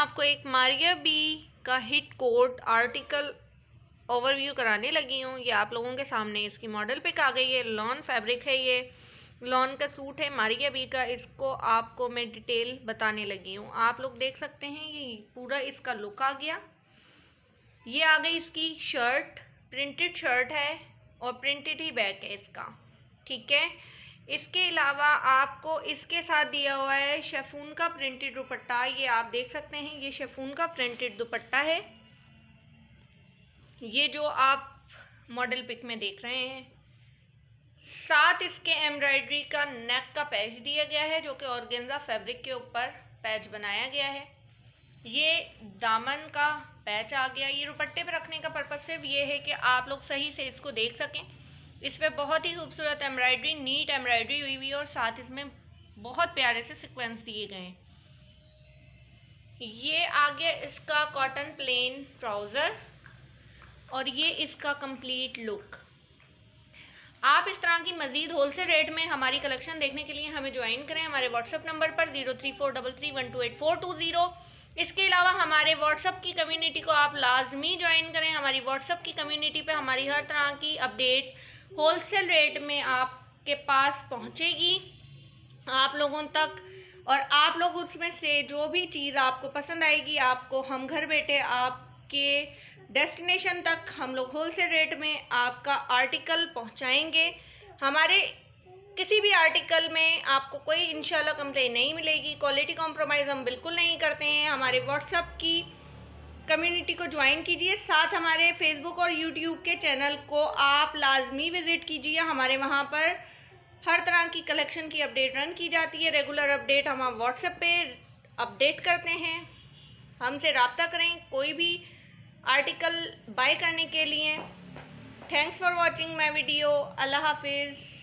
आपको एक Maria B का हिट कोट आर्टिकल ओवरव्यू कराने लगी हूँ ये आप लोगों के सामने इसकी मॉडल पिक आ गई है लॉन फैब्रिक है ये लॉन का सूट है मारिया बी का इसको आपको मैं डिटेल बताने लगी हूँ आप लोग देख सकते हैं ये पूरा इसका लुक आ गया ये आ गई इसकी शर्ट प्रिंटेड शर्ट है और प्रिंटेड ही बैक है इसका ठीक है इसके अलावा आपको इसके साथ दिया हुआ है शेफून का प्रिंटेड दुपट्टा ये आप देख सकते हैं ये शेफून का प्रिंटेड दुपट्टा है ये जो आप मॉडल पिक में देख रहे हैं साथ इसके एम्ब्रॉयडरी का नेक का पैच दिया गया है जो कि ऑर्गेन्जा फैब्रिक के ऊपर पैच बनाया गया है ये दामन का पैच आ गया ये दुपट्टे पर रखने का पर्पज़ सिर्फ ये है कि आप लोग सही से इसको देख सकें इस पर बहुत ही खूबसूरत एम्ब्रॉयडरी नीट एम्ब्रॉयडरी हुई हुई और साथ इसमें बहुत प्यारे से सिक्वेंस दिए गए हैं ये आ गया इसका कॉटन प्लेन ट्राउज़र और ये इसका कंप्लीट लुक आप इस तरह की मज़ीद होलसेल रेट में हमारी कलेक्शन देखने के लिए हमें ज्वाइन करें हमारे व्हाट्सअप नंबर पर zero three four double three one two eight four two zero इसके अलावा हमारे व्हाट्सअप की कम्युनिटी को आप लाजमी ज्वाइन करें हमारी व्हाट्सअप की कम्युनिटी पे हमारी हर तरह की अपडेट होलसेल रेट में आपके पास पहुंचेगी आप लोगों तक और आप लोग उसमें से जो भी चीज़ आपको पसंद आएगी आपको हम घर बैठे आपके डेस्टिनेशन तक हम लोग होलसेल रेट में आपका आर्टिकल पहुंचाएंगे हमारे किसी भी आर्टिकल में आपको कोई इंशाल्लाह कंप्लेन नहीं मिलेगी क्वालिटी कॉम्प्रोमाइज़ हम बिल्कुल नहीं करते हैं हमारे व्हाट्सअप की कम्युनिटी को ज्वाइन कीजिए साथ हमारे फेसबुक और यूट्यूब के चैनल को आप लाजमी विज़िट कीजिए हमारे वहाँ पर हर तरह की कलेक्शन की अपडेट रन की जाती है रेगुलर अपडेट हम आप व्हाट्सएप पर अपडेट करते हैं हमसे रबता करें कोई भी आर्टिकल बाय करने के लिए thanks for watching my video अल्लाह हाफिज़